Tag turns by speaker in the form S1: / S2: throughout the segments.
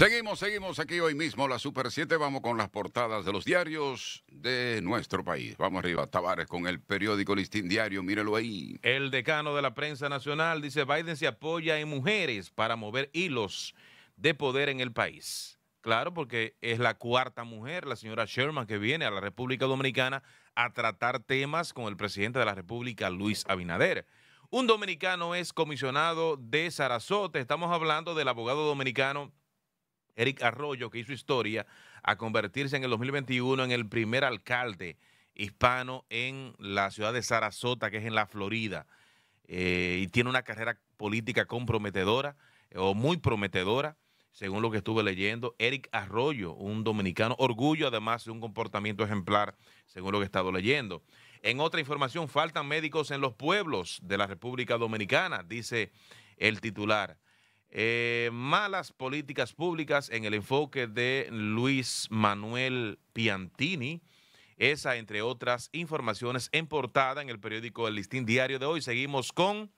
S1: Seguimos, seguimos aquí hoy mismo, la Super 7. Vamos con las portadas de los diarios de nuestro país. Vamos arriba, Tavares, con el periódico Listín Diario. Mírelo ahí.
S2: El decano de la prensa nacional dice: Biden se apoya en mujeres para mover hilos de poder en el país. Claro, porque es la cuarta mujer, la señora Sherman, que viene a la República Dominicana a tratar temas con el presidente de la República, Luis Abinader. Un dominicano es comisionado de Sarasota. Estamos hablando del abogado dominicano Eric Arroyo, que hizo historia, a convertirse en el 2021 en el primer alcalde hispano en la ciudad de Sarasota, que es en la Florida, eh, y tiene una carrera política comprometedora eh, o muy prometedora, según lo que estuve leyendo. Eric Arroyo, un dominicano, orgullo además de un comportamiento ejemplar, según lo que he estado leyendo. En otra información, faltan médicos en los pueblos de la República Dominicana, dice el titular. Eh, malas políticas públicas en el enfoque de Luis Manuel Piantini. Esa, entre otras informaciones, en portada en el periódico El Listín Diario de hoy. Seguimos con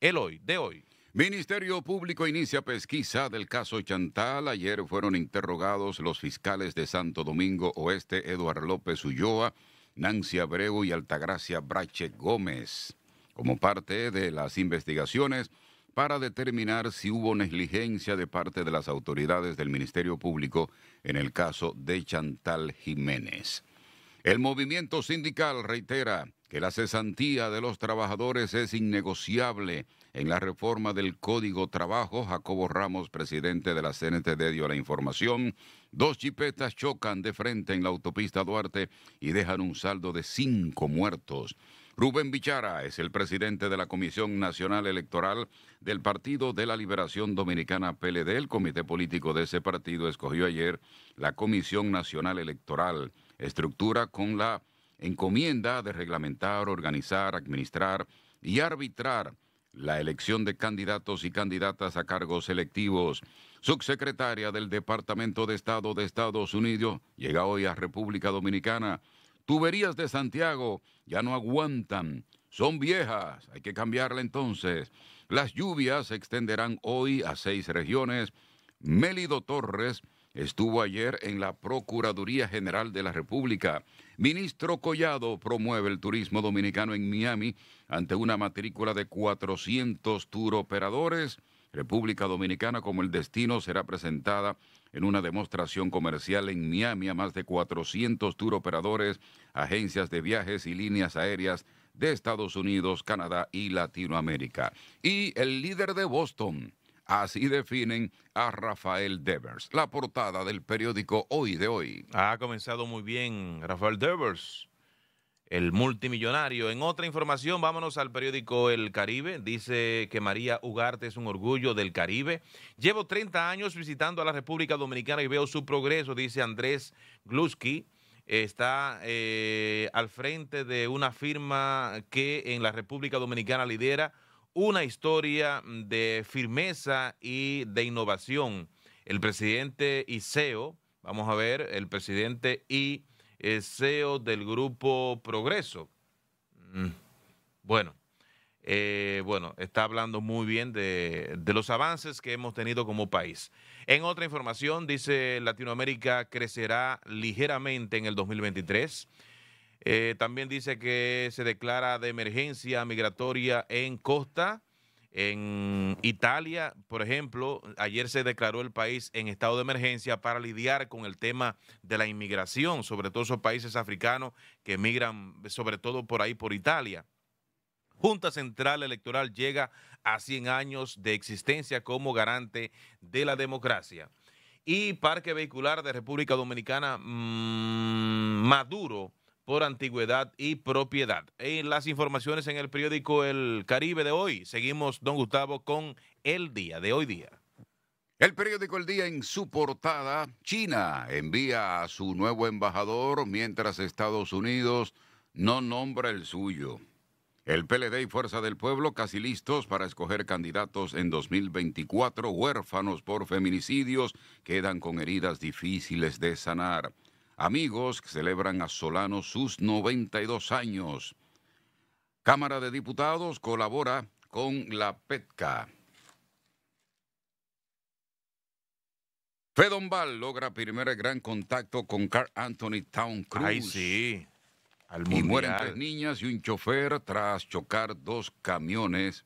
S2: el hoy, de hoy.
S1: Ministerio Público inicia pesquisa del caso Chantal. Ayer fueron interrogados los fiscales de Santo Domingo Oeste, Eduardo López Ulloa, Nancy Abreu y Altagracia Brache Gómez. Como parte de las investigaciones, para determinar si hubo negligencia de parte de las autoridades del Ministerio Público en el caso de Chantal Jiménez. El movimiento sindical reitera que la cesantía de los trabajadores es innegociable. En la reforma del Código Trabajo, Jacobo Ramos, presidente de la CNTD, dio la información. Dos chipetas chocan de frente en la autopista Duarte y dejan un saldo de cinco muertos. Rubén Bichara es el presidente de la Comisión Nacional Electoral del Partido de la Liberación Dominicana PLD. El comité político de ese partido escogió ayer la Comisión Nacional Electoral, estructura con la encomienda de reglamentar, organizar, administrar y arbitrar la elección de candidatos y candidatas a cargos electivos. Subsecretaria del Departamento de Estado de Estados Unidos llega hoy a República Dominicana. Tuberías de Santiago ya no aguantan, son viejas, hay que cambiarla entonces. Las lluvias se extenderán hoy a seis regiones. Mélido Torres estuvo ayer en la Procuraduría General de la República. Ministro Collado promueve el turismo dominicano en Miami ante una matrícula de 400 turoperadores. República Dominicana como el destino será presentada en una demostración comercial en Miami a más de 400 tour operadores, agencias de viajes y líneas aéreas de Estados Unidos, Canadá y Latinoamérica. Y el líder de Boston. Así definen a Rafael Devers. La portada del periódico
S2: Hoy de Hoy. Ha comenzado muy bien Rafael Devers el multimillonario. En otra información, vámonos al periódico El Caribe. Dice que María Ugarte es un orgullo del Caribe. Llevo 30 años visitando a la República Dominicana y veo su progreso, dice Andrés Gluski. Está eh, al frente de una firma que en la República Dominicana lidera una historia de firmeza y de innovación. El presidente Iseo, vamos a ver, el presidente I... CEO del Grupo Progreso. Mm, bueno, eh, bueno, está hablando muy bien de, los avances que hemos tenido como país. En otra información, dice Latinoamérica crecerá ligeramente en el 2023. Eh, también dice que se declara de emergencia migratoria en Costa. En Italia, por ejemplo, ayer se declaró el país en estado de emergencia para lidiar con el tema de la inmigración, sobre todo esos países africanos que emigran, sobre todo por ahí, por Italia. Junta Central Electoral llega a 100 años de existencia como garante de la democracia. Y Parque Vehicular de República Dominicana, mm, Maduro por antigüedad y propiedad. En las informaciones en el periódico El Caribe de hoy, seguimos, don Gustavo, con el día de hoy día.
S1: El periódico El Día en su portada, China envía a su nuevo embajador mientras Estados Unidos no nombra el suyo. El PLD y Fuerza del Pueblo casi listos para escoger candidatos en 2024. Huérfanos por feminicidios quedan con heridas difíciles de sanar amigos celebran a Solano sus 92 años. Cámara de Diputados colabora con la PETCA. Fedombal logra primer gran contacto con Carl Anthony Town Cruz. Ay, sí. y mueren tres niñas y un chofer tras chocar dos camiones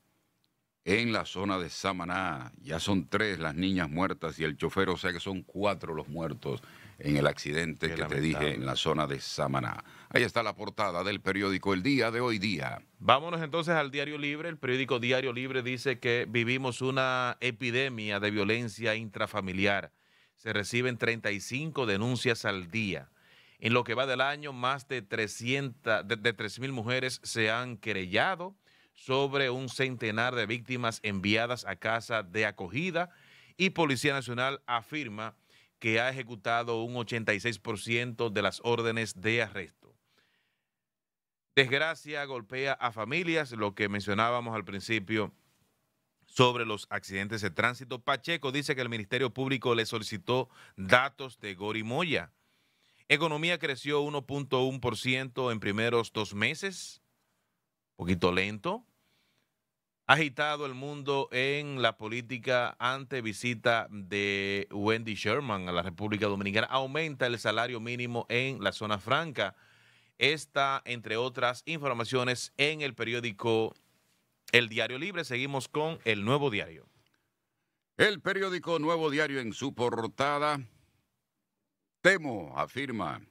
S1: en la zona de Samaná. Ya son tres las niñas muertas y el chofero o sea que son cuatro los muertos en el accidente que te dije en la zona de Samaná. Ahí está la portada del periódico El Día de Hoy Día.
S2: Vámonos entonces al Diario Libre. El periódico Diario Libre dice que vivimos una epidemia de violencia intrafamiliar. Se reciben 35 denuncias al día. En lo que va del año, más de 300, de, de 3.000 mujeres se han querellado sobre un centenar de víctimas enviadas a casa de acogida y Policía Nacional afirma que ha ejecutado un 86% de las órdenes de arresto. Desgracia golpea a familias, lo que mencionábamos al principio sobre los accidentes de tránsito. Pacheco dice que el Ministerio Público le solicitó datos de Gorimoya. Economía creció 1.1% en primeros dos meses poquito lento. Agitado el mundo en la política ante visita de Wendy Sherman a la República Dominicana. Aumenta el salario mínimo en la zona franca. Esta, entre otras informaciones, en el periódico El Diario Libre. Seguimos con el Nuevo Diario. El periódico Nuevo Diario en su portada,
S1: Temo afirma,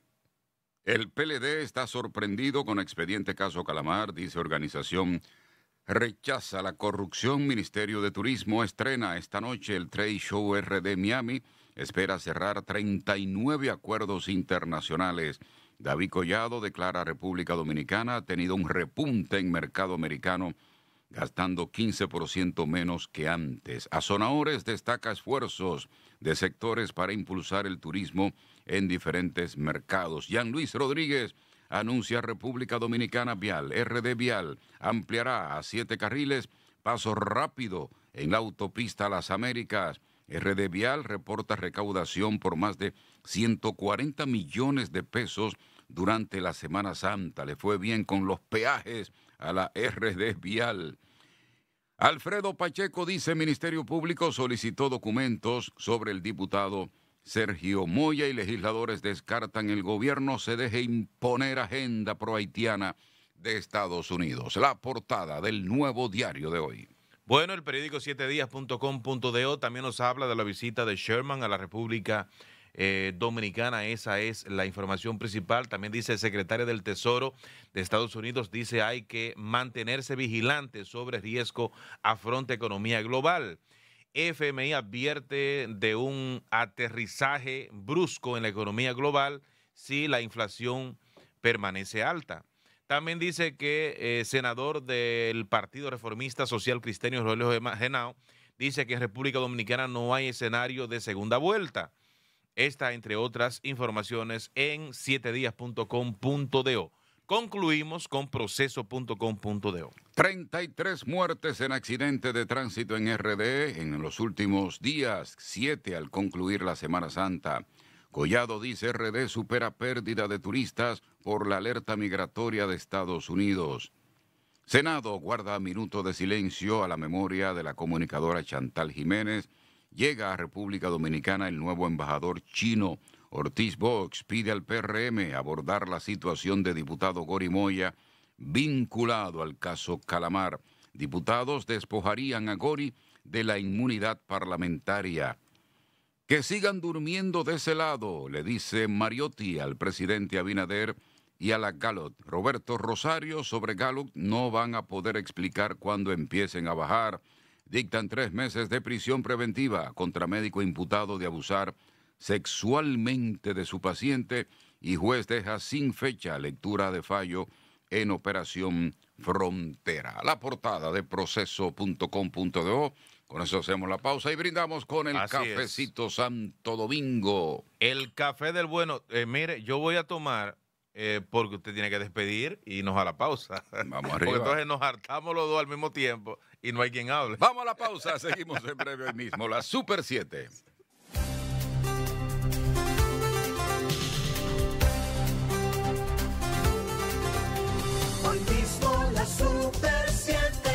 S1: el PLD está sorprendido con expediente caso Calamar, dice organización. Rechaza la corrupción. Ministerio de Turismo estrena esta noche el Trade Show RD Miami. Espera cerrar 39 acuerdos internacionales. David Collado declara República Dominicana ha tenido un repunte en mercado americano gastando 15% menos que antes. A zonaores destaca esfuerzos de sectores para impulsar el turismo en diferentes mercados. Jean Luis Rodríguez anuncia República Dominicana Vial, RD Vial, ampliará a siete carriles, paso rápido en la autopista Las Américas. RD Vial reporta recaudación por más de 140 millones de pesos durante la Semana Santa. Le fue bien con los peajes a la RD Vial. Alfredo Pacheco dice, Ministerio Público solicitó documentos sobre el diputado Sergio Moya y legisladores descartan el gobierno se deje imponer agenda prohaitiana de Estados Unidos. La portada del nuevo diario de hoy.
S2: Bueno, el periódico 7días.com.do también nos habla de la visita de Sherman a la República eh, dominicana. Esa es la información principal. También dice el secretario del Tesoro de Estados Unidos, dice hay que mantenerse vigilante sobre riesgo afronta economía global. FMI advierte de un aterrizaje brusco en la economía global si la inflación permanece alta. También dice que el eh, senador del Partido Reformista Social Cristiano de Genao dice que en República Dominicana no hay escenario de segunda vuelta. Esta, entre otras informaciones, en 7 díascomde Concluimos con proceso.com.do. 33 muertes en accidente de tránsito en RD
S1: e en los últimos días, 7 al concluir la Semana Santa. Collado dice RD e supera pérdida de turistas por la alerta migratoria de Estados Unidos. Senado guarda minuto de silencio a la memoria de la comunicadora Chantal Jiménez, Llega a República Dominicana el nuevo embajador chino. Ortiz Box pide al PRM abordar la situación de diputado Gori Moya vinculado al caso Calamar. Diputados despojarían a Gori de la inmunidad parlamentaria. Que sigan durmiendo de ese lado, le dice Mariotti al presidente Abinader y a la Gallup. Roberto Rosario sobre Gallup no van a poder explicar cuándo empiecen a bajar dictan tres meses de prisión preventiva contra médico imputado de abusar sexualmente de su paciente y juez deja sin fecha lectura de fallo en operación frontera. La portada de proceso.com.do. Con eso hacemos la pausa y brindamos con el cafecito
S2: Santo Domingo. El café del bueno. Eh, mire, yo voy a tomar eh, porque usted tiene que despedir y nos a la pausa. Vamos arriba. Porque entonces nos hartamos los dos al mismo tiempo y no hay quien hable. Vamos a la pausa, seguimos en breve hoy mismo, la Super 7. Hoy mismo la Super 7.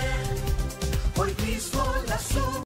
S2: Hoy mismo la Super